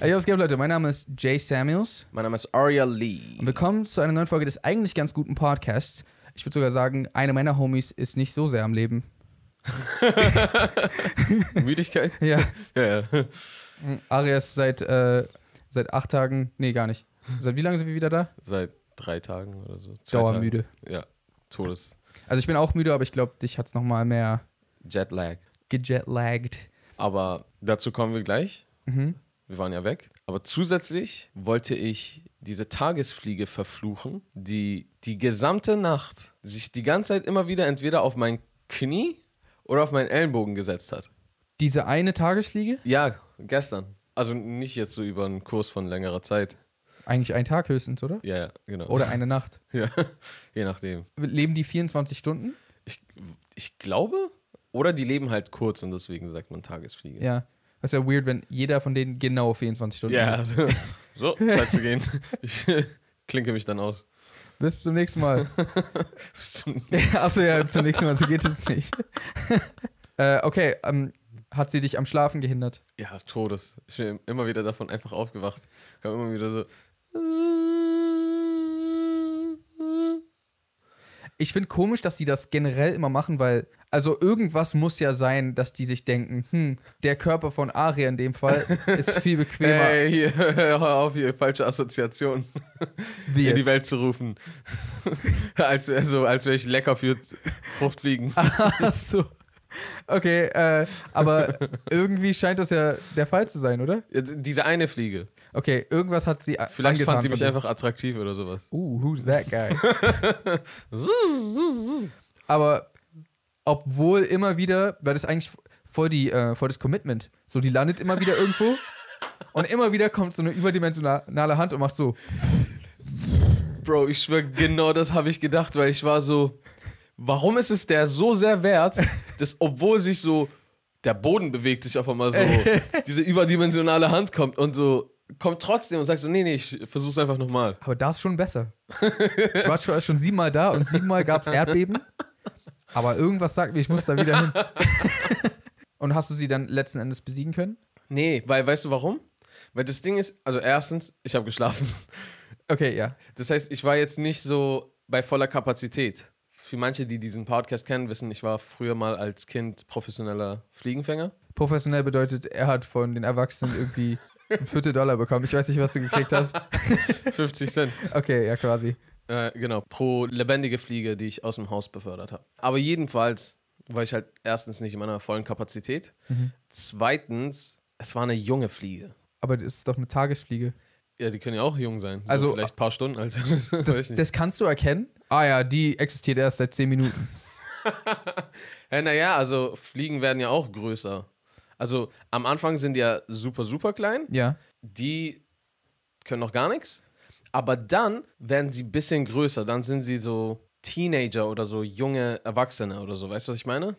Hey, was geht, Leute? Mein Name ist Jay Samuels. Mein Name ist Aria Lee. Und willkommen zu einer neuen Folge des eigentlich ganz guten Podcasts. Ich würde sogar sagen, eine meiner Homies ist nicht so sehr am Leben. Müdigkeit? Ja. ja, ja. Hm, Aria ist seit, äh, seit acht Tagen, nee, gar nicht. Seit wie lange sind wir wieder da? Seit drei Tagen oder so. Dauermüde. Ja, Todes. Also ich bin auch müde, aber ich glaube, dich hat es nochmal mehr. Jetlag. Gejetlaggt. Aber dazu kommen wir gleich. Mhm. Wir waren ja weg. Aber zusätzlich wollte ich diese Tagesfliege verfluchen, die die gesamte Nacht sich die ganze Zeit immer wieder entweder auf mein Knie oder auf meinen Ellenbogen gesetzt hat. Diese eine Tagesfliege? Ja, gestern. Also nicht jetzt so über einen Kurs von längerer Zeit. Eigentlich ein Tag höchstens, oder? Ja, ja, genau. Oder eine Nacht. ja, je nachdem. Leben die 24 Stunden? Ich, ich glaube. Oder die leben halt kurz und deswegen sagt man Tagesfliege. Ja. Das ist ja weird, wenn jeder von denen genau 24 Stunden hat. Ja, also, so, Zeit zu gehen. Ich klinke mich dann aus. Bis zum nächsten Mal. bis zum nächsten Mal. Achso, ja, bis zum nächsten Mal. So geht es nicht. äh, okay, ähm, hat sie dich am Schlafen gehindert? Ja, Todes. Ich bin immer wieder davon einfach aufgewacht. Ich habe immer wieder so, ich finde komisch, dass die das generell immer machen, weil, also irgendwas muss ja sein, dass die sich denken, hm, der Körper von Aria in dem Fall ist viel bequemer. Ey, hier, hör auf hier, falsche Assoziation. Wie in die Welt zu rufen. als, also, als wäre ich lecker für Fruchtfliegen. Ach so. Okay, äh, aber irgendwie scheint das ja der Fall zu sein, oder? Diese eine Fliege. Okay, irgendwas hat sie Vielleicht fand sie mich dir. einfach attraktiv oder sowas. Uh, who's that guy? aber obwohl immer wieder, weil das eigentlich voll, die, äh, voll das Commitment, so die landet immer wieder irgendwo und immer wieder kommt so eine überdimensionale Hand und macht so. Bro, ich schwöre, genau das habe ich gedacht, weil ich war so, warum ist es der so sehr wert, dass obwohl sich so der Boden bewegt sich auf einmal so, diese überdimensionale Hand kommt und so kommt trotzdem und sagst so, nee, nee, ich versuch's einfach nochmal. Aber da ist schon besser. Ich war schon, schon siebenmal da und siebenmal gab's Erdbeben. Aber irgendwas sagt mir, ich muss da wieder hin. und hast du sie dann letzten Endes besiegen können? Nee, weil weißt du warum? Weil das Ding ist, also erstens, ich habe geschlafen. Okay, ja. Das heißt, ich war jetzt nicht so bei voller Kapazität für manche, die diesen Podcast kennen, wissen, ich war früher mal als Kind professioneller Fliegenfänger. Professionell bedeutet, er hat von den Erwachsenen irgendwie einen Viertel Dollar bekommen. Ich weiß nicht, was du gekriegt hast. 50 Cent. Okay, ja, quasi. Äh, genau, pro lebendige Fliege, die ich aus dem Haus befördert habe. Aber jedenfalls war ich halt erstens nicht in meiner vollen Kapazität. Mhm. Zweitens, es war eine junge Fliege. Aber es ist doch eine Tagesfliege. Ja, die können ja auch jung sein. So also, vielleicht ein paar Stunden alt. Das, das, das, kannst du erkennen. Ah ja, die existiert erst seit 10 Minuten. ja, naja, also Fliegen werden ja auch größer. Also am Anfang sind die ja super, super klein. Ja. Die können noch gar nichts. Aber dann werden sie ein bisschen größer. Dann sind sie so Teenager oder so junge Erwachsene oder so. Weißt du, was ich meine?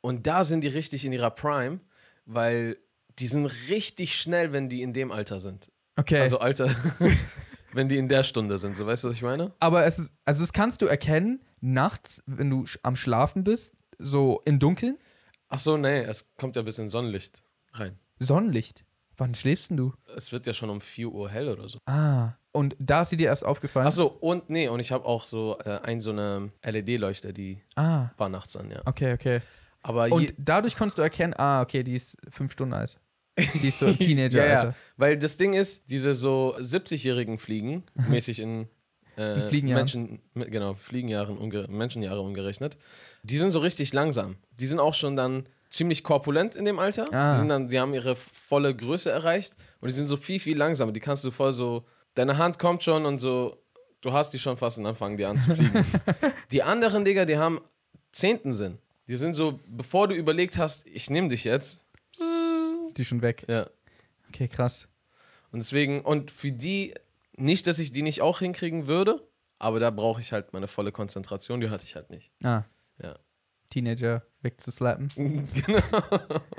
Und da sind die richtig in ihrer Prime, weil die sind richtig schnell, wenn die in dem Alter sind. Okay. Also Alter, wenn die in der Stunde sind, so weißt du, was ich meine? Aber es ist, also das kannst du erkennen nachts, wenn du am Schlafen bist, so im Dunkeln. Ach so, nee, es kommt ja ein bisschen Sonnenlicht rein. Sonnenlicht? Wann schläfst denn du? Es wird ja schon um 4 Uhr hell oder so. Ah. Und da ist sie dir erst aufgefallen? Ach so, und nee, und ich habe auch so äh, ein so eine LED-Leuchte, die ah. war nachts an, ja. Okay, okay. Aber und dadurch konntest du erkennen, ah, okay, die ist fünf Stunden alt. Die ist so im Teenageralter. ja, ja. Weil das Ding ist, diese so 70-Jährigen fliegen, mhm. mäßig in, äh, in Fliegenjahren. Menschen, genau, Fliegenjahren, umge Menschenjahre umgerechnet, die sind so richtig langsam. Die sind auch schon dann ziemlich korpulent in dem Alter. Ah. Die, sind dann, die haben ihre volle Größe erreicht und die sind so viel, viel langsamer. Die kannst du voll so, deine Hand kommt schon und so, du hast die schon fast und dann fangen die an zu fliegen. die anderen, Digga, die haben zehnten Sinn. Die sind so, bevor du überlegt hast, ich nehme dich jetzt. Ist die schon weg? Ja. Okay, krass. Und deswegen, und für die, nicht, dass ich die nicht auch hinkriegen würde, aber da brauche ich halt meine volle Konzentration, die hatte ich halt nicht. Ah. Ja. Teenager wegzuslappen. genau.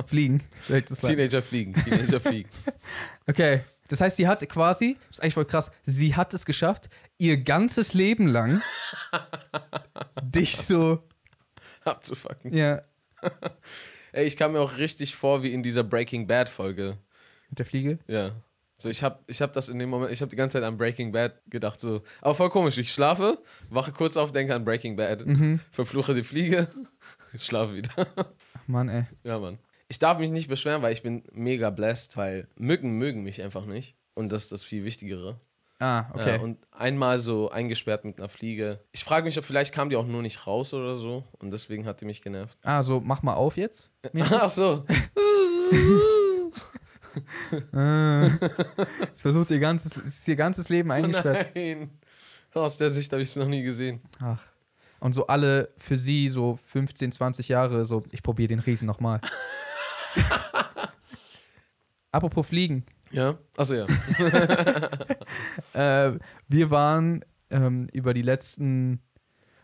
fliegen. Wegzuslappen. Teenager fliegen. Teenager fliegen. okay. Das heißt, sie hat quasi, das ist eigentlich voll krass, sie hat es geschafft, ihr ganzes Leben lang dich so abzufacken. Ja. Ey, ich kam mir auch richtig vor wie in dieser Breaking Bad Folge. Mit der Fliege? Ja. So, ich habe ich hab das in dem Moment, ich habe die ganze Zeit an Breaking Bad gedacht, so. Aber voll komisch, ich schlafe, wache kurz auf, denke an Breaking Bad, mhm. verfluche die Fliege, schlafe wieder. Mann, ey. Ja, Mann. Ich darf mich nicht beschweren, weil ich bin mega blessed, weil Mücken mögen mich einfach nicht. Und das ist das viel Wichtigere. Ah, äh, okay. Ja, und einmal so eingesperrt mit einer Fliege. Ich frage mich, ob vielleicht kam die auch nur nicht raus oder so und deswegen hat die mich genervt. Ah, so mach mal auf jetzt. Ach so. es versucht ihr ganzes, ist ihr ganzes Leben oh eingesperrt. Oh nein. Aus der Sicht habe ich es noch nie gesehen. Ach. Und so alle für sie so 15, 20 Jahre so, ich probiere den Riesen nochmal. Apropos Fliegen. Ja, achso, ja. äh, wir waren ähm, über die letzten.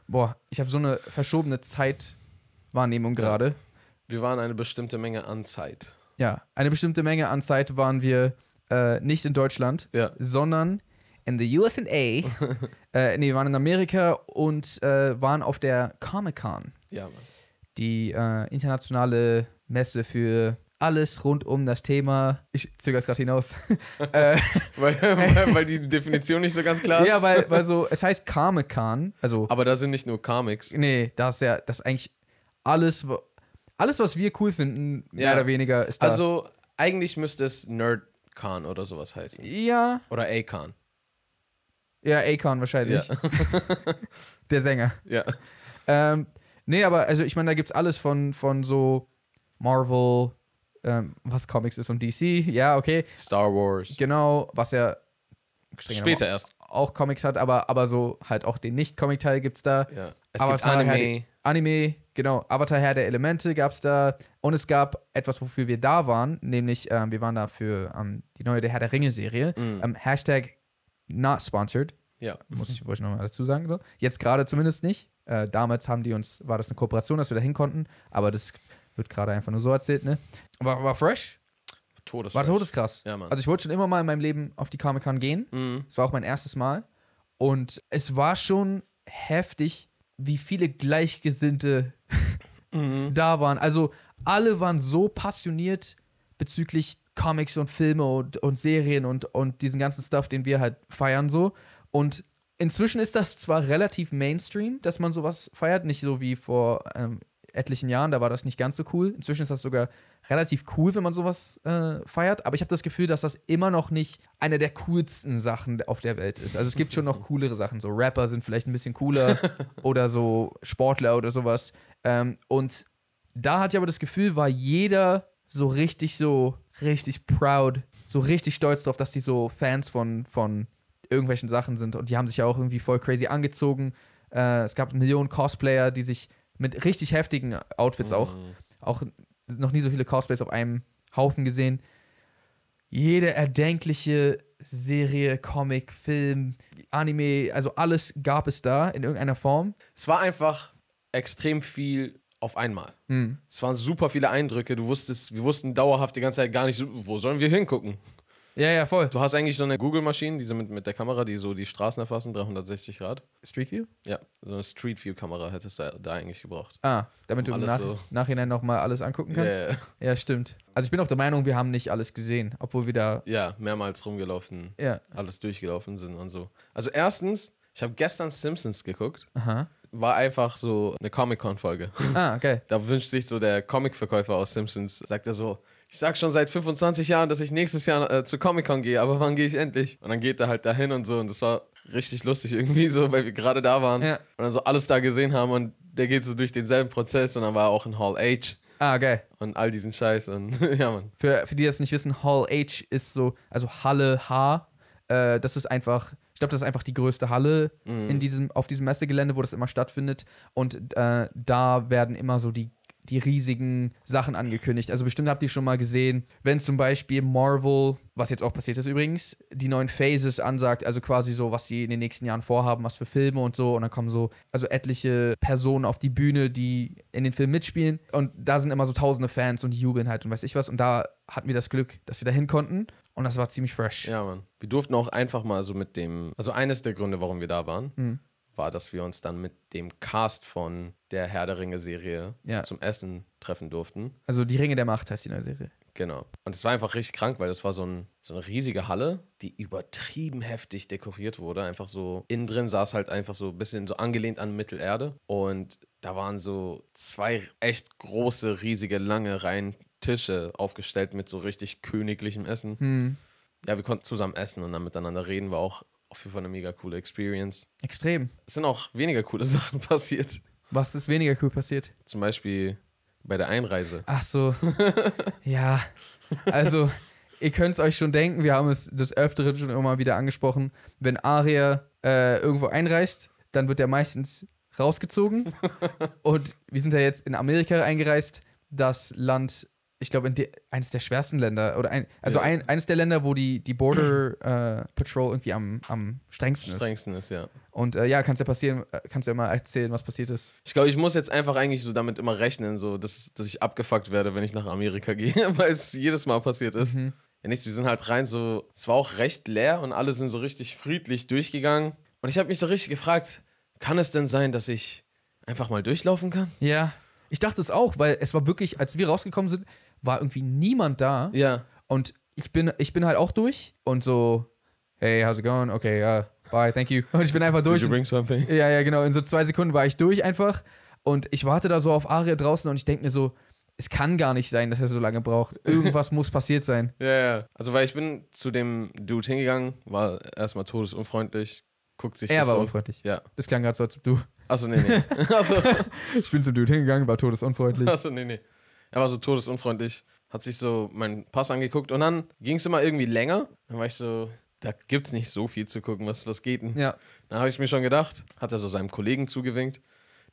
Boah, ich habe so eine verschobene Zeitwahrnehmung gerade. Wir waren eine bestimmte Menge an Zeit. Ja, eine bestimmte Menge an Zeit waren wir äh, nicht in Deutschland, ja. sondern in the USA. äh, nee, wir waren in Amerika und äh, waren auf der Comic Con. Ja, Mann. Die äh, internationale Messe für alles rund um das Thema. Ich zögere es gerade hinaus. Äh, weil, weil, weil, die Definition nicht so ganz klar ist. Ja, weil, weil so, es heißt Karmekan. Also, Aber da sind nicht nur Comics. Nee, da ist ja, das eigentlich alles, alles, was wir cool finden, mehr oder weniger, ist da. Also, eigentlich müsste es Nerdkan oder sowas heißen. Ja. Oder Akan. Ja, Akon wahrscheinlich. Ja. Der Sänger. Ja. Ähm, nee, aber also ich meine, da gibt es alles von, von so Marvel, ähm, was Comics ist und DC, ja, okay. Star Wars. Genau, was ja später erst auch Comics hat, aber, aber so halt auch den Nicht-Comic-Teil gibt's da. Ja. Es Avatar, gibt Anime. Anime, genau. Avatar Herr der Elemente gab's da. Und es gab etwas, wofür wir da waren, nämlich ähm, wir waren da für ähm, die neue Der Herr der Ringe-Serie. Mhm. Hashtag not sponsored. Ja. Muss ich, ich nochmal dazu sagen. So. Jetzt gerade zumindest nicht. Äh, damals haben die uns, war das eine Kooperation, dass wir da hin konnten, aber das wird gerade einfach nur so erzählt, ne? War, war fresh. Todes war todeskrass. Ja, Mann. Also ich wollte schon immer mal in meinem Leben auf die Comic-Con gehen. Mhm. Es war auch mein erstes Mal. Und es war schon heftig, wie viele Gleichgesinnte mhm. da waren. Also alle waren so passioniert bezüglich Comics und Filme und, und Serien und, und diesen ganzen Stuff, den wir halt feiern so. Und inzwischen ist das zwar relativ Mainstream, dass man sowas feiert, nicht so wie vor ähm, etlichen Jahren, da war das nicht ganz so cool. Inzwischen ist das sogar relativ cool, wenn man sowas äh, feiert. Aber ich habe das Gefühl, dass das immer noch nicht eine der coolsten Sachen auf der Welt ist. Also es gibt schon noch coolere Sachen. So Rapper sind vielleicht ein bisschen cooler oder so Sportler oder sowas. Ähm, und da hatte ich aber das Gefühl, war jeder so richtig, so richtig proud, so richtig stolz drauf, dass die so Fans von, von irgendwelchen Sachen sind. Und die haben sich ja auch irgendwie voll crazy angezogen. Äh, es gab Millionen Cosplayer, die sich mit richtig heftigen Outfits mhm. auch. Auch noch nie so viele Cosplays auf einem Haufen gesehen. Jede erdenkliche Serie, Comic, Film, Anime, also alles gab es da in irgendeiner Form. Es war einfach extrem viel auf einmal. Mhm. Es waren super viele Eindrücke. Du wusstest, wir wussten dauerhaft die ganze Zeit gar nicht, wo sollen wir hingucken? Ja, ja, voll. Du hast eigentlich so eine Google-Maschine, diese mit, mit der Kamera, die so die Straßen erfassen, 360 Grad. Street View? Ja, so eine Street View-Kamera hättest du da eigentlich gebraucht. Ah, damit um du im Nach so Nachhinein nochmal alles angucken kannst? Ja, ja. ja, stimmt. Also ich bin auch der Meinung, wir haben nicht alles gesehen, obwohl wir da... Ja, mehrmals rumgelaufen, ja. alles durchgelaufen sind und so. Also erstens, ich habe gestern Simpsons geguckt. Aha war einfach so eine Comic-Con-Folge. Ah, okay. Da wünscht sich so der Comic-Verkäufer aus Simpsons, sagt er so, ich sag schon seit 25 Jahren, dass ich nächstes Jahr äh, zu Comic-Con gehe, aber wann gehe ich endlich? Und dann geht er halt dahin und so und das war richtig lustig irgendwie so, weil wir gerade da waren ja. und dann so alles da gesehen haben und der geht so durch denselben Prozess und dann war er auch in Hall H. Ah, geil. Und all diesen Scheiß und ja, Mann. Für, für die, die das nicht wissen, Hall H ist so, also Halle H, äh, das ist einfach ich glaube, das ist einfach die größte Halle mhm. in diesem, auf diesem Messegelände, wo das immer stattfindet. Und äh, da werden immer so die die riesigen Sachen angekündigt. Also bestimmt habt ihr schon mal gesehen, wenn zum Beispiel Marvel, was jetzt auch passiert ist übrigens, die neuen Phases ansagt, also quasi so, was sie in den nächsten Jahren vorhaben, was für Filme und so. Und dann kommen so, also etliche Personen auf die Bühne, die in den Film mitspielen. Und da sind immer so tausende Fans und die jubeln halt und weiß ich was. Und da hatten wir das Glück, dass wir da hin konnten. Und das war ziemlich fresh. Ja, Mann. Wir durften auch einfach mal so mit dem, also eines der Gründe, warum wir da waren, mhm war, dass wir uns dann mit dem Cast von der Herr der Ringe-Serie ja. zum Essen treffen durften. Also die Ringe der Macht heißt die neue Serie. Genau. Und es war einfach richtig krank, weil das war so, ein, so eine riesige Halle, die übertrieben heftig dekoriert wurde. Einfach so, innen drin saß halt einfach so ein bisschen so angelehnt an Mittelerde. Und da waren so zwei echt große, riesige, lange Reihen Tische aufgestellt mit so richtig königlichem Essen. Hm. Ja, wir konnten zusammen essen und dann miteinander reden, war auch auf jeden Fall eine mega coole Experience. Extrem. Es sind auch weniger coole Sachen passiert. Was ist weniger cool passiert? Zum Beispiel bei der Einreise. Ach so. ja. Also, ihr könnt es euch schon denken, wir haben es des Öfteren schon immer wieder angesprochen. Wenn Aria äh, irgendwo einreist, dann wird er meistens rausgezogen. Und wir sind ja jetzt in Amerika eingereist. Das Land ich glaube, eines der schwersten Länder oder ein, also ja. ein, eines der Länder, wo die, die Border äh, Patrol irgendwie am, am strengsten ist. Strengsten ist, ja. Und äh, ja, kannst ja passieren, äh, kannst ja immer erzählen, was passiert ist. Ich glaube, ich muss jetzt einfach eigentlich so damit immer rechnen, so dass, dass ich abgefuckt werde, wenn ich nach Amerika gehe, weil es jedes Mal passiert ist. Mhm. Ja, nichts, wir sind halt rein so, es war auch recht leer und alle sind so richtig friedlich durchgegangen. Und ich habe mich so richtig gefragt, kann es denn sein, dass ich einfach mal durchlaufen kann? Ja. Ich dachte es auch, weil es war wirklich, als wir rausgekommen sind, war irgendwie niemand da. Ja. Und ich bin, ich bin halt auch durch und so, hey, how's it going? Okay, ja, uh, bye, thank you. Und ich bin einfach durch. Did you bring something? Ja, ja, genau. In so zwei Sekunden war ich durch einfach. Und ich warte da so auf Aria draußen und ich denke mir so, es kann gar nicht sein, dass er so lange braucht. Irgendwas muss passiert sein. Ja, ja. Also, weil ich bin zu dem Dude hingegangen, war erstmal todesunfreundlich, guckt sich er das war so. unfreundlich. Ja. Das klang gerade so, als ob du. Achso, nee, nee. Achso. ich bin zum Dude hingegangen, war todesunfreundlich. Achso, nee, nee. Er war so todesunfreundlich, hat sich so meinen Pass angeguckt und dann ging es immer irgendwie länger. Dann war ich so, da gibt's nicht so viel zu gucken, was, was geht denn? Ja. Dann habe ich mir schon gedacht, hat er so seinem Kollegen zugewinkt.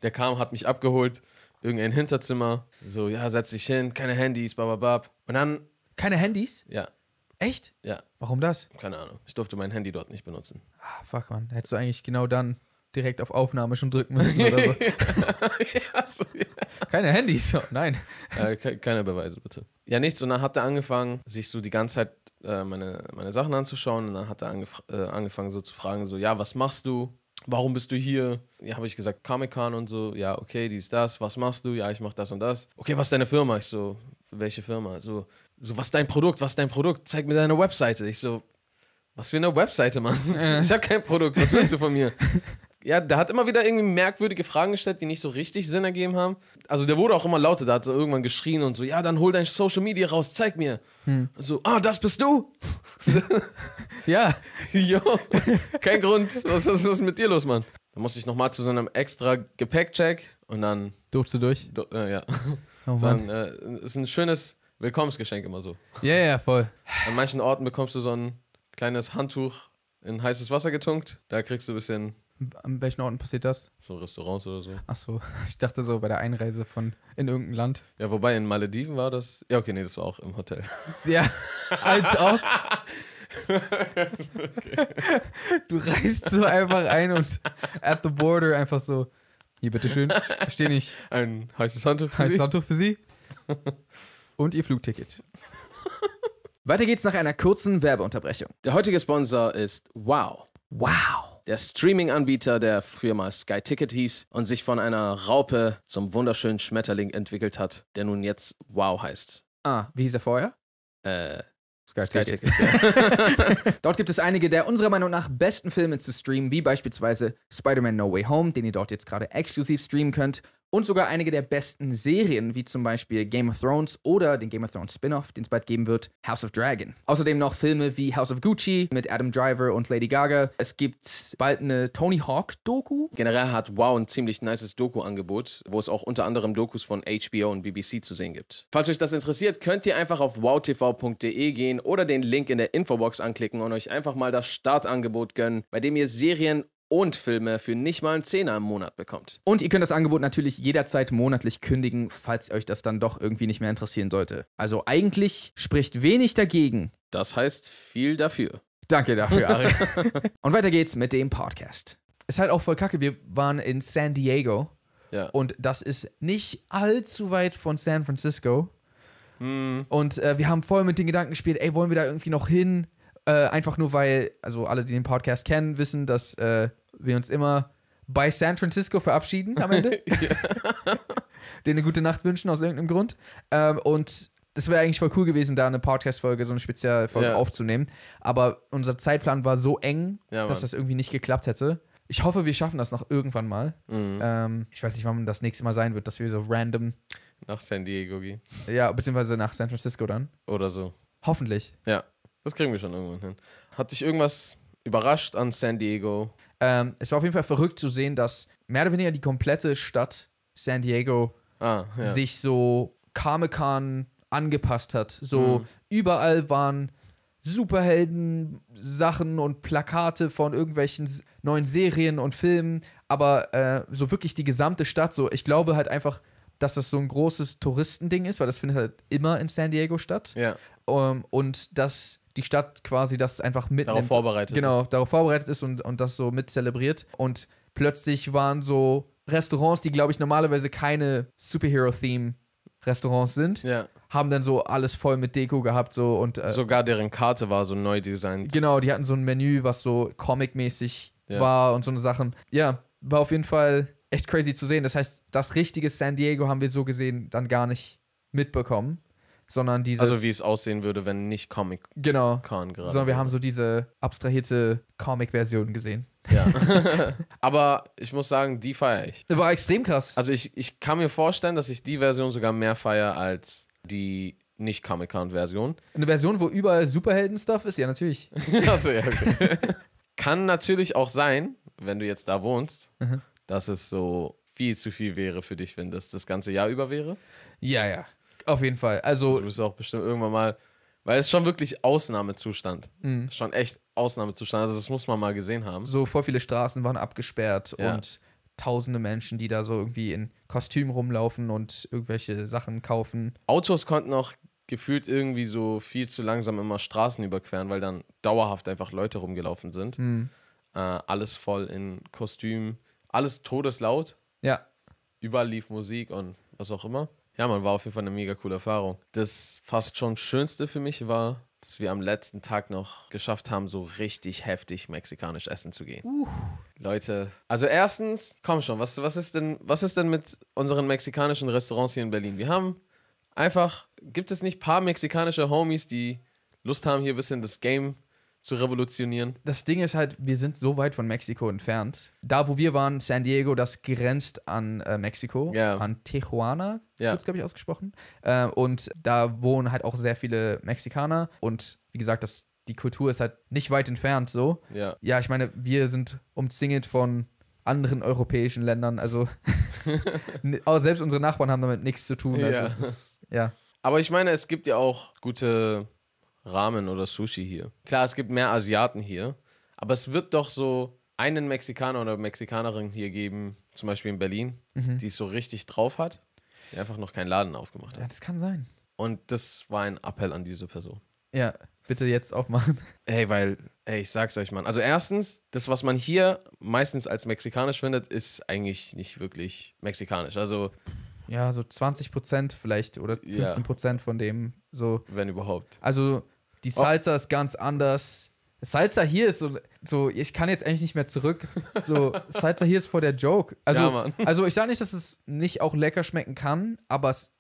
Der kam, hat mich abgeholt, irgendein Hinterzimmer. So, ja, setz dich hin, keine Handys, bababab. Und dann. Keine Handys? Ja. Echt? Ja. Warum das? Keine Ahnung. Ich durfte mein Handy dort nicht benutzen. Ah, fuck, man. Hättest du eigentlich genau dann direkt auf Aufnahme schon drücken müssen oder so. ja, so ja. Keine Handys, nein. Äh, ke keine Beweise, bitte. Ja, nichts. Und dann hat er angefangen, sich so die ganze Zeit äh, meine, meine Sachen anzuschauen. Und dann hat er angef äh, angefangen, so zu fragen: so, ja, was machst du? Warum bist du hier? Ja, habe ich gesagt, Comic-Con und so. Ja, okay, dies, das. Was machst du? Ja, ich mache das und das. Okay, was ist deine Firma? Ich so, welche Firma? So, so, was ist dein Produkt? Was ist dein Produkt? Zeig mir deine Webseite. Ich so, was für eine Webseite, Mann? Ich habe kein Produkt. Was willst du von mir? Ja, der hat immer wieder irgendwie merkwürdige Fragen gestellt, die nicht so richtig Sinn ergeben haben. Also der wurde auch immer lauter, da hat so irgendwann geschrien und so, ja, dann hol dein Social Media raus, zeig mir. Hm. So, ah, das bist du? ja. Jo, kein Grund. Was, was, ist mit dir los, Mann? Da musste ich nochmal zu so einem extra Gepäckcheck und dann... Durfst du durch? Du, äh, ja. Oh, so ein, äh, ist ein schönes Willkommensgeschenk immer so. Ja, yeah, ja, yeah, voll. An manchen Orten bekommst du so ein kleines Handtuch in heißes Wasser getunkt. Da kriegst du ein bisschen an welchen Orten passiert das? So Restaurants oder so. Ach so, ich dachte so bei der Einreise von in irgendein Land. Ja, wobei in Malediven war das. Ja, okay, nee, das war auch im Hotel. Ja, als auch. okay. Du reist so einfach ein und at the border einfach so. Hier, bitteschön. Verstehe nicht. Ein heißes Handtuch für heißes Sie. Handtuch für Sie. Und Ihr Flugticket. Weiter geht's nach einer kurzen Werbeunterbrechung. Der heutige Sponsor ist Wow. Wow der Streaming-Anbieter, der früher mal Sky Ticket hieß und sich von einer Raupe zum wunderschönen Schmetterling entwickelt hat, der nun jetzt Wow heißt. Ah, wie hieß er vorher? Äh, Sky, Sky Ticket. Ticket ja. dort gibt es einige der unserer Meinung nach besten Filme zu streamen, wie beispielsweise Spider-Man No Way Home, den ihr dort jetzt gerade exklusiv streamen könnt, und sogar einige der besten Serien, wie zum Beispiel Game of Thrones oder den Game of Thrones Spin-off, den es bald geben wird, House of Dragon. Außerdem noch Filme wie House of Gucci mit Adam Driver und Lady Gaga. Es gibt bald eine Tony Hawk-Doku. Generell hat Wow ein ziemlich nices Doku-Angebot, wo es auch unter anderem Dokus von HBO und BBC zu sehen gibt. Falls euch das interessiert, könnt ihr einfach auf wowtv.de gehen oder den Link in der Infobox anklicken und euch einfach mal das Startangebot gönnen, bei dem ihr Serien und Filme für nicht mal einen Zehner im Monat bekommt. Und ihr könnt das Angebot natürlich jederzeit monatlich kündigen, falls euch das dann doch irgendwie nicht mehr interessieren sollte. Also eigentlich spricht wenig dagegen. Das heißt viel dafür. Danke dafür, Ari. und weiter geht's mit dem Podcast. Ist halt auch voll kacke. Wir waren in San Diego. Ja. Und das ist nicht allzu weit von San Francisco. Mm. Und äh, wir haben voll mit den Gedanken gespielt, ey, wollen wir da irgendwie noch hin? Äh, einfach nur, weil, also alle, die den Podcast kennen, wissen, dass äh, wir uns immer bei San Francisco verabschieden am Ende. Denen eine gute Nacht wünschen aus irgendeinem Grund. Ähm, und das wäre eigentlich voll cool gewesen, da eine Podcast-Folge, so eine Spezialfolge ja. aufzunehmen. Aber unser Zeitplan war so eng, ja, dass das irgendwie nicht geklappt hätte. Ich hoffe, wir schaffen das noch irgendwann mal. Mhm. Ähm, ich weiß nicht, wann das nächste Mal sein wird, dass wir so random. Nach San Diego gehen. Ja, beziehungsweise nach San Francisco dann. Oder so. Hoffentlich. Ja. Das kriegen wir schon irgendwann hin. Hat dich irgendwas überrascht an San Diego? Ähm, es war auf jeden Fall verrückt zu sehen, dass mehr oder weniger die komplette Stadt San Diego ah, ja. sich so Comic-Con angepasst hat. So mhm. überall waren Superhelden-Sachen und Plakate von irgendwelchen neuen Serien und Filmen, aber äh, so wirklich die gesamte Stadt so. Ich glaube halt einfach, dass das so ein großes Touristending ist, weil das findet halt immer in San Diego statt. Ja. Um, ähm, und dass die Stadt quasi das einfach mitnimmt. Darauf vorbereitet Genau, ist. darauf vorbereitet ist und, und das so mit zelebriert. Und plötzlich waren so Restaurants, die, glaube ich, normalerweise keine Superhero-Theme Restaurants sind, ja. haben dann so alles voll mit Deko gehabt so und äh, sogar deren Karte war so neu designt. Genau, die hatten so ein Menü, was so Comic-mäßig ja. war und so eine Sachen. Ja, war auf jeden Fall echt crazy zu sehen. Das heißt, das richtige San Diego haben wir so gesehen dann gar nicht mitbekommen sondern dieses. Also wie es aussehen würde, wenn nicht Comic genau, gerade. Genau. Sondern wir haben so diese abstrahierte Comic-Version gesehen. Ja. Aber ich muss sagen, die feiere ich. War extrem krass. Also ich, ich kann mir vorstellen, dass ich die Version sogar mehr feiere als die nicht Comic-Con-Version. Eine Version, wo überall Superhelden-Stuff ist? Ja, natürlich. Achso, ja, okay. kann natürlich auch sein, wenn du jetzt da wohnst, mhm. dass es so viel zu viel wäre für dich, wenn das das ganze Jahr über wäre. Ja, ja. Auf jeden Fall. Also, also, du bist auch bestimmt irgendwann mal, weil es ist schon wirklich Ausnahmezustand. Mhm. Schon echt Ausnahmezustand. Also, das muss man mal gesehen haben. So, vor viele Straßen waren abgesperrt ja. und tausende Menschen, die da so irgendwie in Kostüm rumlaufen und irgendwelche Sachen kaufen. Autos konnten auch gefühlt irgendwie so viel zu langsam immer Straßen überqueren, weil dann dauerhaft einfach Leute rumgelaufen sind. Mhm. Äh, alles voll in Kostüm, alles todeslaut. Ja. Überall lief Musik und was auch immer. Ja, man war auf jeden Fall eine mega coole Erfahrung. Das fast schon Schönste für mich war, dass wir am letzten Tag noch geschafft haben, so richtig heftig mexikanisch essen zu gehen. Uh. Leute, also erstens, komm schon, was, was, ist denn, was ist denn mit unseren mexikanischen Restaurants hier in Berlin? Wir haben einfach, gibt es nicht ein paar mexikanische Homies, die Lust haben, hier ein bisschen das Game zu revolutionieren. Das Ding ist halt, wir sind so weit von Mexiko entfernt. Da, wo wir waren, San Diego, das grenzt an äh, Mexiko, yeah. an Tijuana, yeah. wird glaube ich, ausgesprochen. Äh, und da wohnen halt auch sehr viele Mexikaner. Und wie gesagt, das, die Kultur ist halt nicht weit entfernt so. Yeah. Ja, ich meine, wir sind umzingelt von anderen europäischen Ländern. Also, auch selbst unsere Nachbarn haben damit nichts zu tun. Also, das, ja. Aber ich meine, es gibt ja auch gute Ramen oder Sushi hier. Klar, es gibt mehr Asiaten hier, aber es wird doch so einen Mexikaner oder Mexikanerin hier geben, zum Beispiel in Berlin, mhm. die es so richtig drauf hat, die einfach noch keinen Laden aufgemacht hat. Ja, das kann sein. Und das war ein Appell an diese Person. Ja, bitte jetzt aufmachen. Hey, weil, ey, ich sag's euch, mal. Also erstens, das, was man hier meistens als mexikanisch findet, ist eigentlich nicht wirklich mexikanisch. Also ja, so 20 Prozent vielleicht oder 15 Prozent ja. von dem so. Wenn überhaupt. Also die oh. Salsa oh. ist ganz anders. Salsa hier ist so, so, ich kann jetzt eigentlich nicht mehr zurück. So, Salsa hier ist vor der Joke. Also, ja, also ich sage nicht, dass es nicht auch lecker schmecken kann, aber es,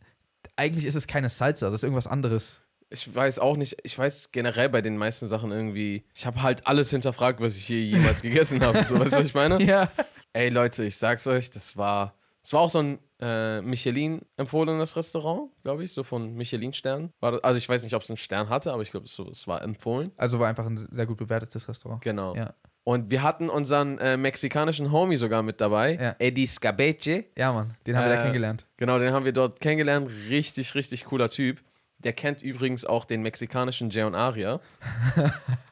eigentlich ist es keine Salsa, das ist irgendwas anderes. Ich weiß auch nicht, ich weiß generell bei den meisten Sachen irgendwie, ich habe halt alles hinterfragt, was ich hier jemals gegessen habe. So, weißt du, was ich meine? Ja. Ey Leute, ich sag's euch, das war es war auch so ein äh, Michelin empfohlenes Restaurant, glaube ich, so von Michelin-Stern. Also ich weiß nicht, ob es einen Stern hatte, aber ich glaube, es, es, war empfohlen. Also war einfach ein sehr gut bewertetes Restaurant. Genau. Ja. Und wir hatten unseren äh, mexikanischen Homie sogar mit dabei, ja. Eddie Scabeche. Ja, Mann, den haben äh, wir da äh, kennengelernt. Genau, den haben wir dort kennengelernt. Richtig, richtig cooler Typ. Der kennt übrigens auch den mexikanischen Jay Aria.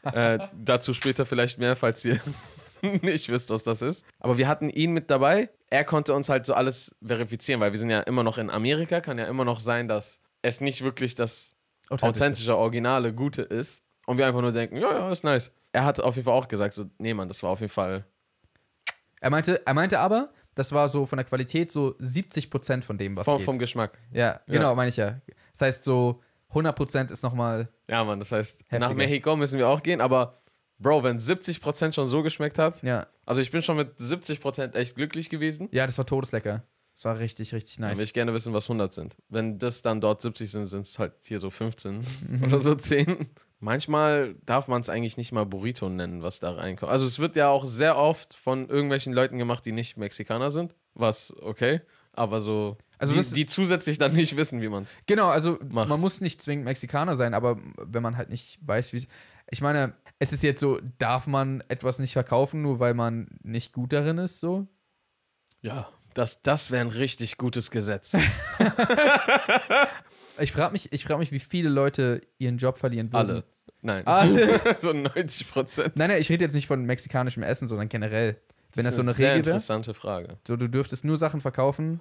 äh, dazu später vielleicht mehr, falls ihr nicht wisst, was das ist. Aber wir hatten ihn mit dabei. Er konnte uns halt so alles verifizieren, weil wir sind ja immer noch in Amerika. Kann ja immer noch sein, dass es nicht wirklich das authentische, authentische originale, gute ist. Und wir einfach nur denken, ja, ja, ist nice. Er hat auf jeden Fall auch gesagt, so, nee, Mann, das war auf jeden Fall. Er meinte, er meinte aber, das war so von der Qualität so 70 von dem, was vom, geht. Vom Geschmack. Ja, genau, ja. meine ich ja. Das heißt, so 100 ist nochmal. Ja, Mann, das heißt, heftiger. nach Mexiko müssen wir auch gehen, aber Bro, wenn 70% schon so geschmeckt hat. Ja. Also ich bin schon mit 70% echt glücklich gewesen. Ja, das war todeslecker. Das war richtig, richtig nice. Dann würde ich gerne wissen, was 100 sind. Wenn das dann dort 70 sind, sind es halt hier so 15 oder so 10. Manchmal darf man es eigentlich nicht mal Burrito nennen, was da reinkommt. Also es wird ja auch sehr oft von irgendwelchen Leuten gemacht, die nicht Mexikaner sind, was okay aber so. Also die, die zusätzlich dann nicht wissen, wie man es. Genau, also macht. man muss nicht zwingend Mexikaner sein, aber wenn man halt nicht weiß, wie es. Ich meine, es ist jetzt so, darf man etwas nicht verkaufen, nur weil man nicht gut darin ist, so? Ja, das, das wäre ein richtig gutes Gesetz. ich frage mich, frag mich, wie viele Leute ihren Job verlieren würden. Alle. Nein. Alle. so 90 Prozent. Nein, nein, ich rede jetzt nicht von mexikanischem Essen, sondern generell. Das Wenn das, so eine, eine sehr Regel interessante Frage. So, du dürftest nur Sachen verkaufen.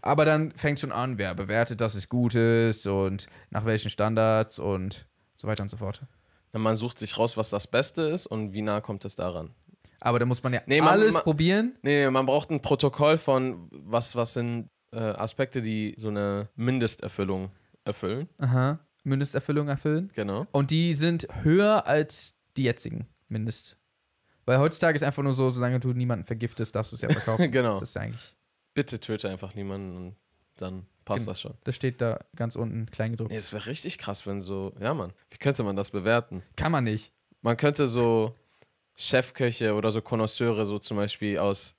Aber dann fängt schon an, wer bewertet, dass es gut ist und nach welchen Standards und so weiter und so fort. Ja, man sucht sich raus, was das Beste ist und wie nah kommt es daran. Aber da muss man ja nee, man, alles man, probieren. Nee, nee, man braucht ein Protokoll von, was, was sind äh, Aspekte, die so eine Mindesterfüllung erfüllen. Aha. Mindesterfüllung erfüllen. Genau. Und die sind höher als die jetzigen Mindesterfüllungen. Weil heutzutage ist einfach nur so, solange du niemanden vergiftest, darfst du es ja verkaufen. genau. Das ist eigentlich. Bitte töte einfach niemanden und dann passt genau. das schon. Das steht da ganz unten, kleingedruckt. Nee, es wäre richtig krass, wenn so. Ja, Mann. Wie könnte man das bewerten? Kann man nicht. Man könnte so Chefköche oder so Connoisseure, so zum Beispiel aus,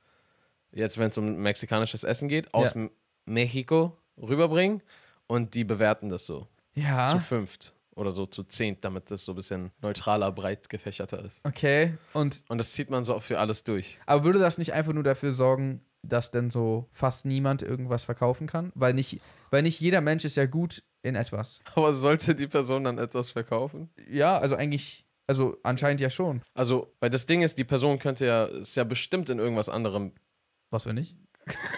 jetzt wenn es um mexikanisches Essen geht, aus ja. Mexiko rüberbringen und die bewerten das so. Ja. Zu fünft oder so zu zehn, damit das so ein bisschen neutraler, breit gefächerter ist. Okay, und. Und das zieht man so auch für alles durch. Aber würde das nicht einfach nur dafür sorgen, dass denn so fast niemand irgendwas verkaufen kann? Weil nicht, weil nicht jeder Mensch ist ja gut in etwas. Aber sollte die Person dann etwas verkaufen? Ja, also eigentlich. Also anscheinend ja schon. Also, weil das Ding ist, die Person könnte ja, ist ja bestimmt in irgendwas anderem. Was wenn nicht?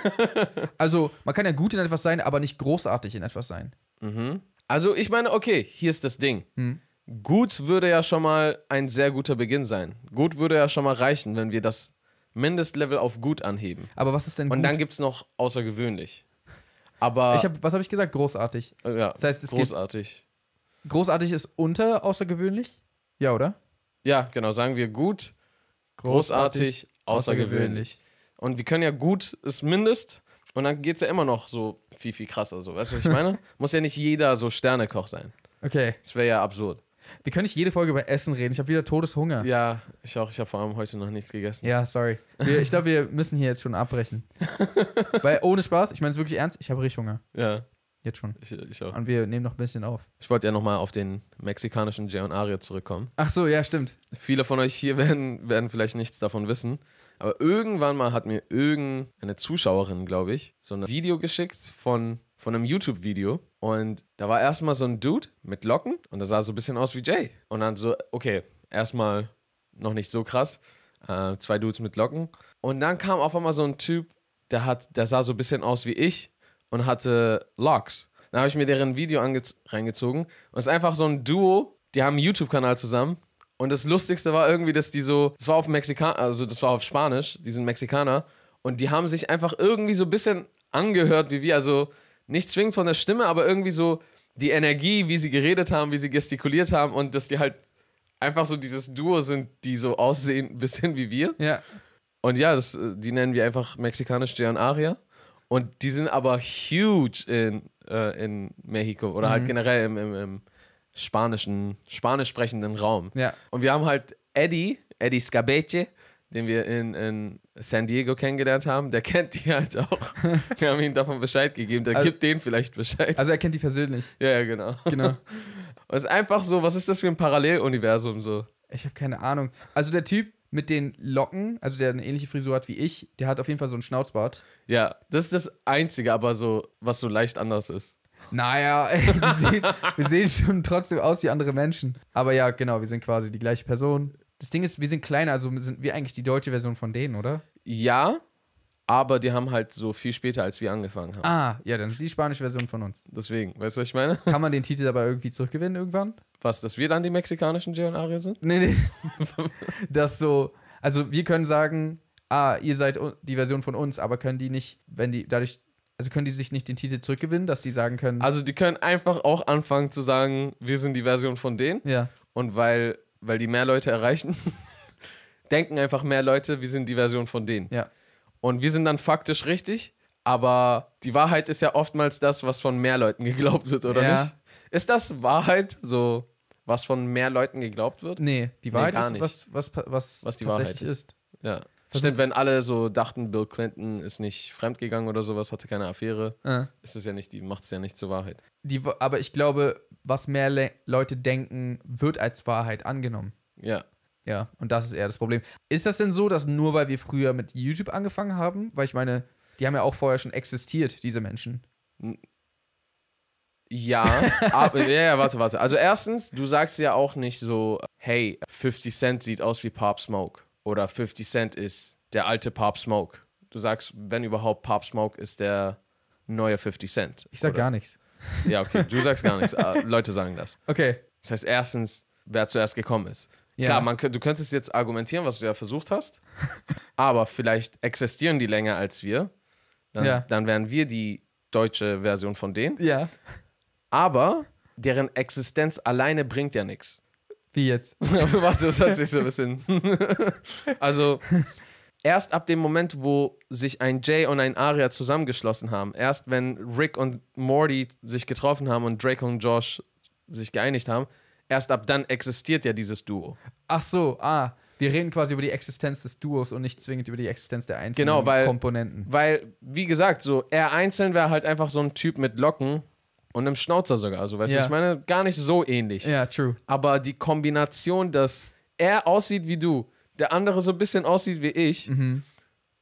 also, man kann ja gut in etwas sein, aber nicht großartig in etwas sein. Mhm. Also ich meine, okay, hier ist das Ding. Hm. Gut würde ja schon mal ein sehr guter Beginn sein. Gut würde ja schon mal reichen, wenn wir das Mindestlevel auf gut anheben. Aber was ist denn gut? Und dann gibt es noch außergewöhnlich. Aber. Ich hab, was habe ich gesagt? Großartig. Äh, ja, das heißt, es großartig. großartig ist unter außergewöhnlich? Ja, oder? Ja, genau. Sagen wir gut, großartig, großartig außergewöhnlich. außergewöhnlich. Und wir können ja gut ist Mindest und dann geht es ja immer noch so viel, viel krasser. So. Weißt du, was ich meine? Muss ja nicht jeder so Sternekoch sein. Okay. Das wäre ja absurd. Wir können nicht jede Folge über Essen reden. Ich habe wieder Todeshunger. Ja, ich auch. Ich habe vor allem heute noch nichts gegessen. Ja, sorry. Wir, ich glaube, wir müssen hier jetzt schon abbrechen. Weil ohne Spaß, ich meine es wirklich ernst, ich habe richtig Hunger. Ja. Jetzt schon. Ich, ich, auch. Und wir nehmen noch ein bisschen auf. Ich wollte ja nochmal auf den mexikanischen Jay und Aria zurückkommen. Ach so, ja, stimmt. Viele von euch hier werden, werden vielleicht nichts davon wissen. Aber irgendwann mal hat mir irgendeine Zuschauerin, glaube ich, so ein Video geschickt von, von einem YouTube-Video. Und da war erstmal so ein Dude mit Locken und der sah so ein bisschen aus wie Jay. Und dann so, okay, erstmal noch nicht so krass. Äh, zwei Dudes mit Locken. Und dann kam auf einmal so ein Typ, der, hat, der sah so ein bisschen aus wie ich und hatte Locks. Dann habe ich mir deren Video reingezogen. Und es ist einfach so ein Duo, die haben einen YouTube-Kanal zusammen und das Lustigste war irgendwie, dass die so, das war auf Mexikan, also das war auf Spanisch, die sind Mexikaner. Und die haben sich einfach irgendwie so ein bisschen angehört wie wir. Also nicht zwingend von der Stimme, aber irgendwie so die Energie, wie sie geredet haben, wie sie gestikuliert haben und dass die halt einfach so dieses Duo sind, die so aussehen, ein bisschen wie wir. Ja. Und ja, das, die nennen wir einfach mexikanisch Gian Aria. Und die sind aber huge in, äh, in Mexiko oder halt mhm. halt generell im, im, im spanischen, spanisch sprechenden Raum. Ja. Und wir haben halt Eddie, Eddie Scabete, den wir in, in San Diego kennengelernt haben, der kennt die halt auch. Wir haben ihm davon Bescheid gegeben, der also, gibt denen vielleicht Bescheid. Also er kennt die persönlich. Ja, ja, genau. Genau. Und es ist einfach so, was ist das für ein Paralleluniversum so? Ich habe keine Ahnung. Also der Typ mit den Locken, also der eine ähnliche Frisur hat wie ich, der hat auf jeden Fall so einen Schnauzbart. Ja, das ist das Einzige, aber so, was so leicht anders ist. Naja, wir sehen, wir sehen schon trotzdem aus wie andere Menschen. Aber ja, genau, wir sind quasi die gleiche Person. Das Ding ist, wir sind kleiner, also sind wir eigentlich die deutsche Version von denen, oder? Ja, aber die haben halt so viel später, als wir angefangen haben. Ah, ja, dann ist die spanische Version von uns. Deswegen, weißt du, was ich meine? Kann man den Titel dabei irgendwie zurückgewinnen irgendwann? Was, dass wir dann die mexikanischen Gionaria sind? Nee, nee. das so, also wir können sagen, ah, ihr seid die Version von uns, aber können die nicht, wenn die dadurch also können die sich nicht den Titel zurückgewinnen, dass die sagen können. Also die können einfach auch anfangen zu sagen, wir sind die Version von denen. Ja. Und weil, weil die mehr Leute erreichen, denken einfach mehr Leute, wir sind die Version von denen. Ja. Und wir sind dann faktisch richtig, aber die Wahrheit ist ja oftmals das, was von mehr Leuten geglaubt wird, oder ja. nicht? Ist das Wahrheit so, was von mehr Leuten geglaubt wird? Nee, die Wahrheit nee, ist, was, was, was, was die tatsächlich Wahrheit ist. ist. Ja. Stimmt, wenn alle so dachten, Bill Clinton ist nicht fremdgegangen oder sowas, hatte keine Affäre, ah. ist es ja nicht, die macht es ja nicht zur Wahrheit. Die, aber ich glaube, was mehr Le Leute denken, wird als Wahrheit angenommen. Ja. Ja, und das ist eher das Problem. Ist das denn so, dass nur weil wir früher mit YouTube angefangen haben, weil ich meine, die haben ja auch vorher schon existiert, diese Menschen. ja, aber, ja, ja, warte, warte. Also erstens, du sagst ja auch nicht so, hey, 50 Cent sieht aus wie Pop Smoke oder 50 Cent ist der alte Pop Smoke. Du sagst, wenn überhaupt, Pop Smoke ist der neue 50 Cent. Ich sag oder? gar nichts. Ja, okay, du sagst gar nichts. Ah, Leute sagen das. Okay. Das heißt, erstens, wer zuerst gekommen ist. Ja. Klar, man, du könntest jetzt argumentieren, was du ja versucht hast, aber vielleicht existieren die länger als wir. Dann, ja. dann wären wir die deutsche Version von denen. Ja. Aber deren Existenz alleine bringt ja nichts. Wie jetzt? Warte, das hat sich so ein bisschen. also, erst ab dem Moment, wo sich ein Jay und ein Aria zusammengeschlossen haben, erst wenn Rick und Morty sich getroffen haben und Drake und Josh sich geeinigt haben, erst ab dann existiert ja dieses Duo. Ach so, ah. Wir reden quasi über die Existenz des Duos und nicht zwingend über die Existenz der einzelnen genau, weil, Komponenten. Weil, wie gesagt, so er einzeln wäre halt einfach so ein Typ mit Locken, und einem Schnauzer sogar. Also, weißt ja. du, ich meine, gar nicht so ähnlich. Ja, true. Aber die Kombination, dass er aussieht wie du, der andere so ein bisschen aussieht wie ich mhm.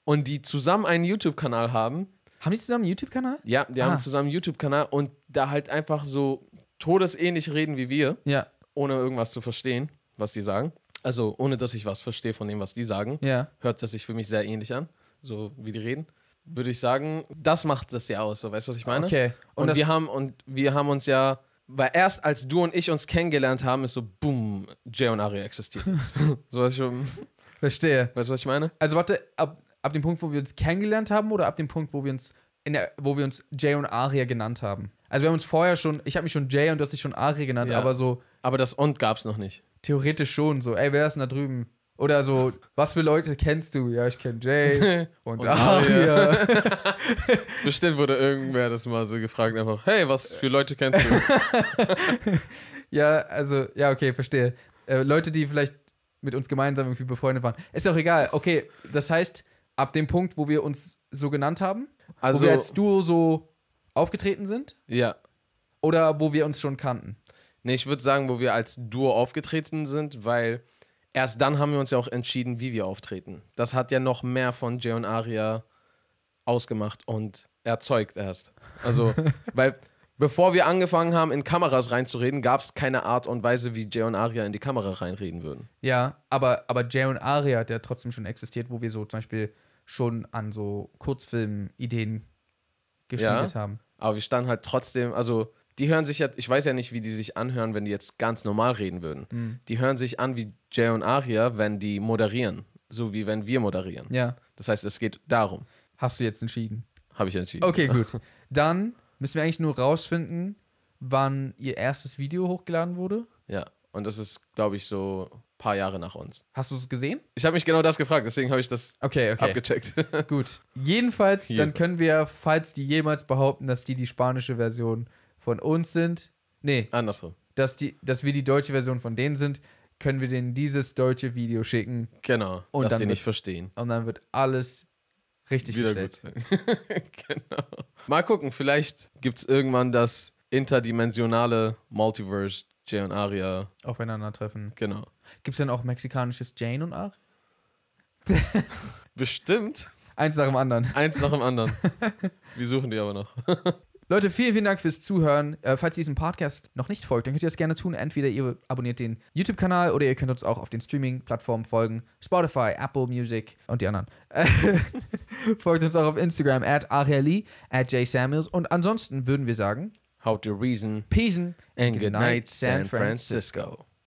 und die zusammen einen YouTube-Kanal haben. Haben die zusammen einen YouTube-Kanal? Ja, die ah. haben zusammen einen YouTube-Kanal und da halt einfach so todesähnlich reden wie wir. Ja. Ohne irgendwas zu verstehen, was die sagen. Also, ohne dass ich was verstehe von dem, was die sagen. Ja. Hört das sich für mich sehr ähnlich an, so wie die reden würde ich sagen, das macht das ja aus, so weißt du, was ich meine? Okay. Und, und wir haben und wir haben uns ja weil erst als du und ich uns kennengelernt haben, ist so boom, Jay und Ari existiert. so was ich schon verstehe. Weißt du, was ich meine? Also warte, ab, ab dem Punkt, wo wir uns kennengelernt haben oder ab dem Punkt, wo wir uns in der, wo wir uns Jay und Aria genannt haben. Also wir haben uns vorher schon, ich habe mich schon Jay und du hast dich schon Aria genannt, ja. aber so aber das und gab's noch nicht. Theoretisch schon so, ey, wer ist denn da drüben? Oder so, was für Leute kennst du? Ja, ich kenne Jay und, und Aria. Bestimmt wurde irgendwer das mal so gefragt, einfach, hey, was für Leute kennst du? ja, also, ja, okay, verstehe. Äh, Leute, die vielleicht mit uns gemeinsam irgendwie befreundet waren. Ist auch egal. Okay, das heißt, ab dem Punkt, wo wir uns so genannt haben, also, wo wir also als Duo so aufgetreten sind? Ja. Oder wo wir uns schon kannten? Nee, ich würde sagen, wo wir als Duo aufgetreten sind, weil erst dann haben wir uns ja auch entschieden, wie wir auftreten. Das hat ja noch mehr von Jay und Aria ausgemacht und erzeugt erst. Also, weil bevor wir angefangen haben, in Kameras reinzureden, gab es keine Art und Weise, wie Jay und Aria in die Kamera reinreden würden. Ja, aber, aber Jay und Aria hat ja trotzdem schon existiert, wo wir so zum Beispiel schon an so Kurzfilmideen ideen geschmiedet ja, haben. Aber wir standen halt trotzdem, also die hören sich ja, ich weiß ja nicht, wie die sich anhören, wenn die jetzt ganz normal reden würden. Mhm. Die hören sich an wie Jay und Aria, wenn die moderieren. So wie wenn wir moderieren. Ja. Das heißt, es geht darum. Hast du jetzt entschieden? Habe ich entschieden. Okay, gut. Dann müssen wir eigentlich nur rausfinden, wann ihr erstes Video hochgeladen wurde. Ja. Und das ist, glaube ich, so ein paar Jahre nach uns. Hast du es gesehen? Ich habe mich genau das gefragt, deswegen habe ich das okay, okay. abgecheckt. Gut. Jedenfalls, Jedenfalls, dann können wir, falls die jemals behaupten, dass die die spanische Version von uns sind. Nee. Andersrum. Dass, die, dass wir die deutsche Version von denen sind, können wir denen dieses deutsche Video schicken. Genau. Und dass dann die nicht wird, verstehen. Und dann wird alles richtig Wieder gestellt. genau. Mal gucken, vielleicht gibt es irgendwann das interdimensionale Multiverse Jay und Aria. Aufeinandertreffen. Genau. Gibt es denn auch mexikanisches Jane und Aria? Bestimmt. Eins nach dem anderen. Eins nach dem anderen. Wir suchen die aber noch. Leute, vielen, vielen Dank fürs Zuhören. Äh, falls ihr diesem Podcast noch nicht folgt, dann könnt ihr das gerne tun. Entweder ihr abonniert den YouTube-Kanal oder ihr könnt uns auch auf den Streaming-Plattformen folgen. Spotify, Apple Music und die anderen. folgt uns auch auf Instagram at Arieli, at jsamuels. Und ansonsten würden wir sagen, How to reason. Peace and, and good night, San Francisco. Francisco.